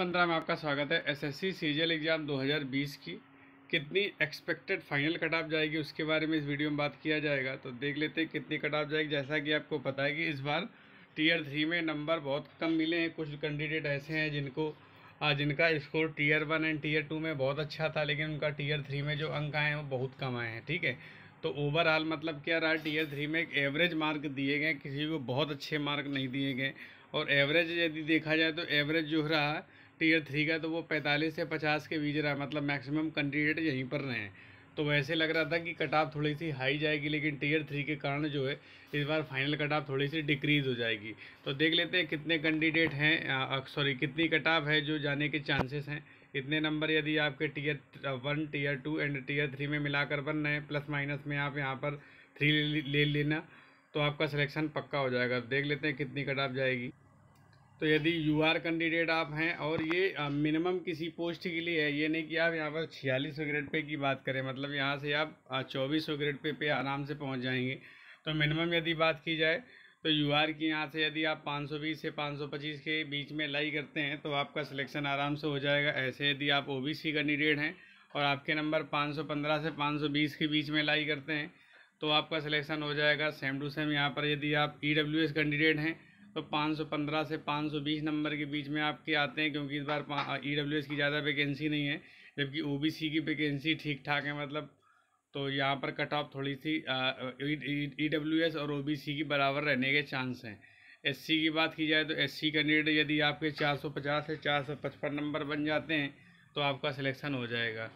पंद्रह में आपका स्वागत है एसएससी सीजीएल एग्ज़ाम 2020 की कितनी एक्सपेक्टेड फाइनल कट ऑफ जाएगी उसके बारे में इस वीडियो में बात किया जाएगा तो देख लेते हैं कितनी कट ऑफ जाएगी जैसा कि आपको पता है कि इस बार टीयर थ्री में नंबर बहुत कम मिले हैं कुछ कैंडिडेट ऐसे हैं जिनको जिनका score tier one and tier two में बहुत अच्छा था लेकिन उनका टीयर थ्री में जो अंक आए हैं वो बहुत कम आए हैं ठीक है तो ओवरऑल मतलब क्या रहा टीयर थ्री में एक एवरेज मार्क दिए गए किसी को बहुत अच्छे मार्क नहीं दिए गए और एवरेज यदि देखा जाए तो एवरेज जो रहा टीयर थ्री का तो वो पैंतालीस से पचास के बीच रहा मतलब मैक्सिमम कैंडिडेट यहीं पर रहे हैं तो वैसे लग रहा था कि कट ऑफ थोड़ी सी हाई जाएगी लेकिन टीयर थ्री के कारण जो है इस बार फाइनल कट ऑफ थोड़ी सी डिक्रीज़ हो जाएगी तो देख लेते हैं कितने कैंडिडेट हैं सॉरी कितनी कट ऑफ है जो जाने के चांसेस हैं इतने नंबर यदि आपके tier one tier two and tier three में मिलाकर बन रहे हैं प्लस माइनस में आप यहाँ पर थ्री ले लेना तो आपका सिलेक्शन पक्का हो जाएगा देख लेते हैं कितनी कट ऑफ जाएगी तो यदि यू आर कैंडिडेट आप हैं और ये मिनिमम किसी पोस्ट के लिए है ये नहीं कि आप यहाँ पर छियालीस सौ ग्रेड पे की बात करें मतलब यहाँ से आप चौबीस सौ ग्रेड पे पे आराम से पहुँच जाएंगे तो मिनिमम यदि बात की जाए तो यू आर की यहाँ से यदि आप 520 से 525 के बीच में लाई करते हैं तो आपका सिलेक्शन आराम से हो जाएगा ऐसे यदि आप ओ बी सी कैंडिडेट हैं और आपके नंबर पंद्रह से बीस के बीच में लाई करते हैं तो आपका सिलेक्शन हो जाएगा सेम टू सेम यहाँ पर यदि आप ई डब्ल्यू एस कैंडिडेट हैं तो 515 से 520 नंबर के बीच में आपके आते हैं क्योंकि इस बार ई डब्ल्यू एस की ज़्यादा वैकेंसी नहीं है जबकि ओ बी सी की वैकेंसी ठीक ठाक है मतलब तो यहाँ पर कट ऑफ थोड़ी सी ई डब्ल्यू एस और ओ बी सी की बराबर रहने के चांस हैं एस सी की बात की जाए तो एस सी कैंडिडेट यदि आपके 450 से 455 नंबर बन जाते हैं तो आपका सिलेक्शन हो जाएगा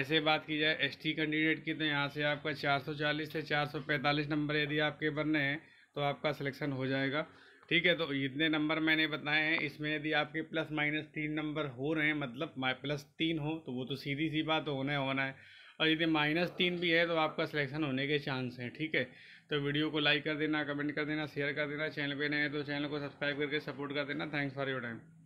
ऐसे बात की जाए एस टी कैंडिडेट की तो यहाँ से आपका 440 से 445 नंबर यदि आपके बनने हैं तो आपका सिलेक्शन हो जाएगा ठीक है तो इतने नंबर मैंने बताए हैं इसमें यदि आपके प्लस माइनस तीन नंबर हो रहे हैं मतलब प्लस तीन हो तो वो तो सीधी सी बात होना है होना है और यदि माइनस तीन भी है तो आपका सिलेक्शन होने के चांस हैं ठीक है तो वीडियो को लाइक कर देना कमेंट कर देना शेयर कर देना चैनल पे नए तो चैनल को सब्सक्राइब करके सपोर्ट कर देना थैंक्स फॉर योर टाइम